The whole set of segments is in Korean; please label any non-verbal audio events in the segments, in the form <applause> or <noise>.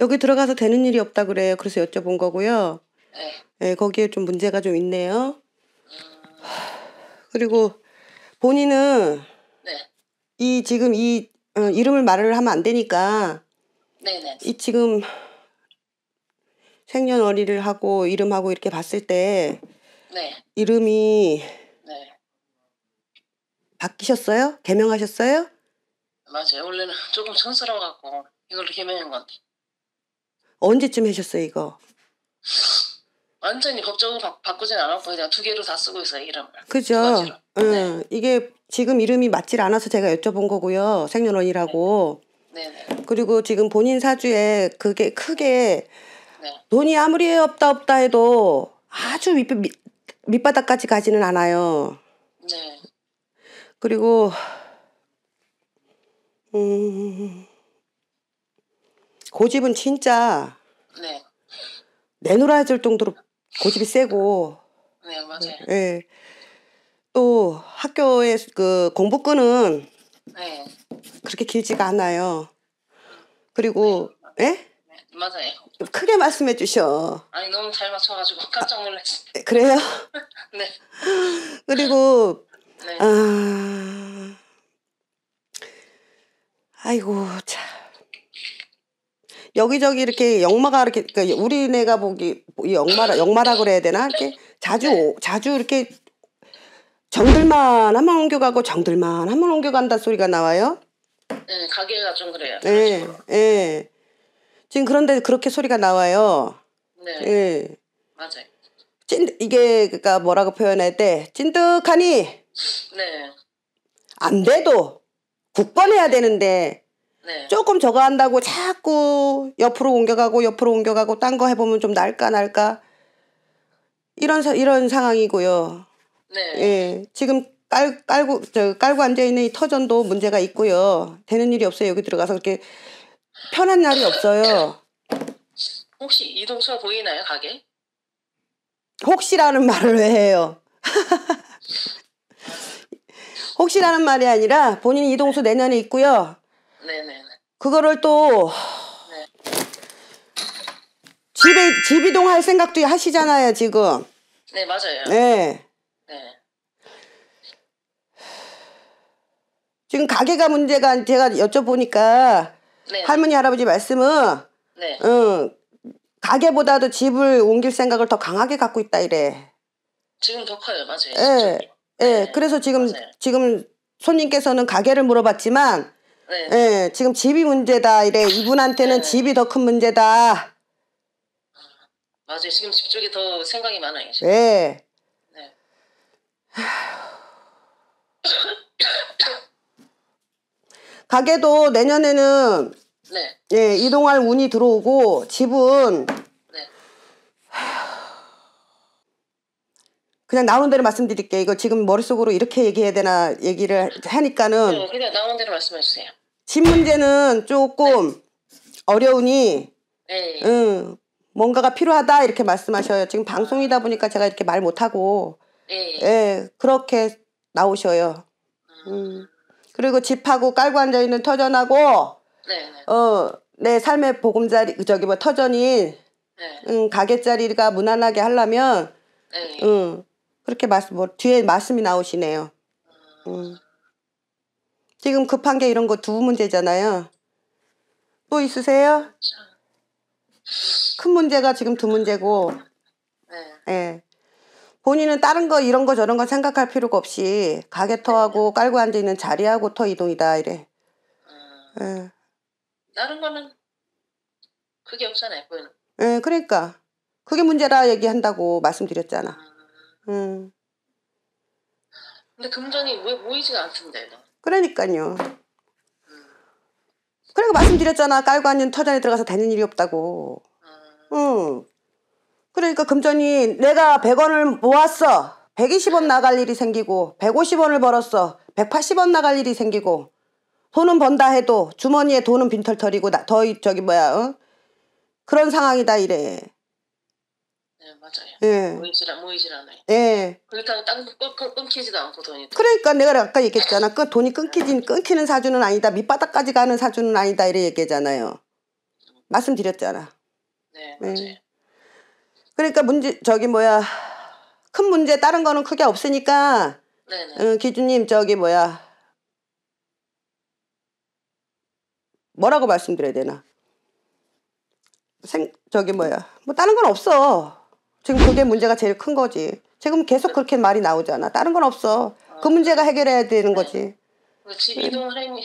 여기 들어가서 되는 일이 없다 그래요. 그래서 여쭤본 거고요. 네. 네 거기에 좀 문제가 좀 있네요. 음... 그리고 본인은 네. 이 지금 이 어, 이름을 말을 하면 안 되니까 네네. 네. 이 지금 생년월일을 하고 이름하고 이렇게 봤을 때 네. 이름이 네. 바뀌셨어요? 개명하셨어요? 맞아요. 원래는 조금 천스러워갖고 이걸 개명한 건데. 언제쯤 하셨어요 이거? 완전히 법적으로 바, 바꾸진 않았고 그냥 두 개로 다 쓰고 있어요 이름을. 그죠. 응. 예. 네. 이게 지금 이름이 맞질 않아서 제가 여쭤본 거고요 생년월일하고. 네. 네. 네 그리고 지금 본인 사주에 그게 크게 네. 돈이 아무리 없다 없다 해도 아주 밑, 밑, 밑바닥까지 가지는 않아요. 네. 그리고 음 고집은 진짜 네. 내놓아야 될 정도로 고집이 세고. 네, 맞아요. 예. 또 학교의 그 공부끈은 네. 그렇게 길지가 않아요. 그리고 네. 예? 네, 맞아요. 크게 말씀해 주셔. 아니 너무 잘 맞춰가지고 깜짝 놀랐어요. 아, 그래요? <laughs> 네. 그리고 네. 아, 아이고 여기저기 이렇게 역마가 이렇게 그러니까 우리네가 보기 역마라 역마라 그래야 되나 이렇게 자주 자주 이렇게 정들만 한 번 옮겨가고 정들만 한 번 옮겨간다 소리가 나와요. 네, 가게가 좀 그래요. 네, 네. 지금 그런데 그렇게 소리가 나와요. 네. 네. 맞아요. 찐 이게 그니까 뭐라고 표현할 때 찐득하니. 네. 안 돼도 국번해야 되는데 네. 조금 저거 한다고 자꾸 옆으로 옮겨가고 옆으로 옮겨가고 딴 거 해보면 좀 날까 날까 이런 사, 이런 상황이고요. 네. 예, 지금 깔 깔고 저 깔고 앉아 있는 이 터전도 문제가 있고요. 되는 일이 없어요. 여기 들어가서 이렇게 편한 날이 없어요. 혹시 이동수가 보이나요 가게? 혹시라는 말을 왜 해요? <laughs> 혹시라는 말이 아니라 본인 이동수 내년에 있고요. 네네. 네. 그거를 또 집에 집 이동할 생각도 하시잖아요 지금. 네 맞아요. 네. 네. 지금 가게가 문제가 제가 여쭤보니까 네. 할머니 할아버지 말씀은 네. 응, 어, 가게보다도 집을 옮길 생각을 더 강하게 갖고 있다 이래. 지금 더 커요 맞아요. 예. 예. 네. 그래서 지금 맞아요. 지금 손님께서는 가게를 물어봤지만 네. 예, 지금 집이 문제다 이래 이분한테는 네. 집이 더 큰 문제다. 아, 맞아요. 지금 집 쪽이 더 생각이 많아요. 네. 네. <laughs> 가게도 내년에는 네. 예, 이동할 운이 들어오고 집은 그냥 나오는 대로 말씀드릴게요. 이거 지금 머릿속으로 이렇게 얘기해야 되나 얘기를 하니까는 네, 그냥 나오는 대로 말씀해 주세요. 집 문제는 조금 네. 어려우니 네. 응, 뭔가가 필요하다 이렇게 말씀하셔요. 지금 방송이다 보니까 제가 이렇게 말 못하고 네. 예, 그렇게 나오셔요. 아. 음. 그리고 집하고 깔고 앉아 있는 터전하고 네, 네. 어내 삶의 보금자리 저기 뭐터전이 네. 음, 가게 자리가 무난하게 하려면 네. 음, 그렇게 말씀, 뭐, 뒤에 말씀이 나오시네요. 음. 지금 급한 게 이런 거 두 문제잖아요. 또 있으세요? 큰 문제가 지금 두 문제고, 네. 예. 본인은 다른 거, 이런 거, 저런 거 생각할 필요가 없이, 가게터하고 네. 깔고 앉아있는 자리하고 터 이동이다, 이래. 음. 예. 다른 거는 그게 없잖아요, 보이 예, 그러니까. 그게 문제라 얘기한다고 말씀드렸잖아. 음. 음. 근데 금전이 왜 모이지가 않습니다. 그러니까요. 음. 그러니까 말씀드렸잖아. 깔고 앉는 터전에 들어가서 되는 일이 없다고. 음. 응. 그러니까 금전이 내가 100원을 모았어. 120원 나갈 일이 생기고 150원을 벌었어. 180원 나갈 일이 생기고 돈은 번다 해도 주머니에 돈은 빈털터리고 나, 더 저기 뭐야 어? 그런 상황이다 이래. 네, 맞아요. 예. 모이질, 모이질 않아요. 예. 그렇다고 땅 끊, 끊기지도 않고 돈이. 그러니까 내가 아까 얘기했잖아. 그 돈이 끊기진, 네. 끊기는 사주는 아니다. 밑바닥까지 가는 사주는 아니다. 이래 얘기잖아요. 말씀드렸잖아. 네, 네. 맞아요. 예. 그러니까 문제, 저기 뭐야. 큰 문제, 다른 거는 크게 없으니까. 네네. 응, 기준님, 저기 뭐야. 뭐라고 말씀드려야 되나? 생, 저기 뭐야. 뭐 다른 건 없어. 지금 그게 문제가 제일 큰 거지. 지금 계속 그렇게 말이 나오잖아. 다른 건 없어. 그 문제가 해결해야 되는 거지. 그 이동을 하면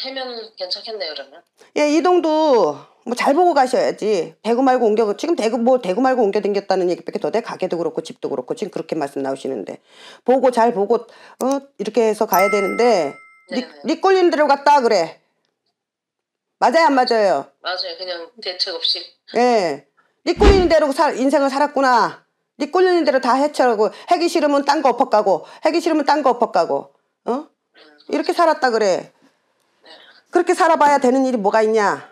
괜찮겠네요, 그러면. 예, 이동도 뭐 잘 보고 가셔야지. 대구 말고 옮겨, 지금 대구, 뭐 대구 말고 옮겨 댕겼다는 얘기밖에 더 돼. 가게도 그렇고 집도 그렇고 지금 그렇게 말씀 나오시는데. 보고 잘 보고, 어, 이렇게 해서 가야 되는데. 니 네, 네. 꼴린 대로 갔다 그래. 맞아요, 안 맞아요? 맞아요. 그냥 대책 없이. 예. 니 꼴린 대로 살, 인생을 살았구나. 네 꼴리는 대로 다 해쳐라고 해기 싫으면 딴 거엎어가고 해기 싫으면 딴 거엎어가고 어? 이렇게 살았다 그래. 그렇게 살아봐야 되는 일이 뭐가 있냐?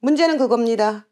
문제는 그겁니다.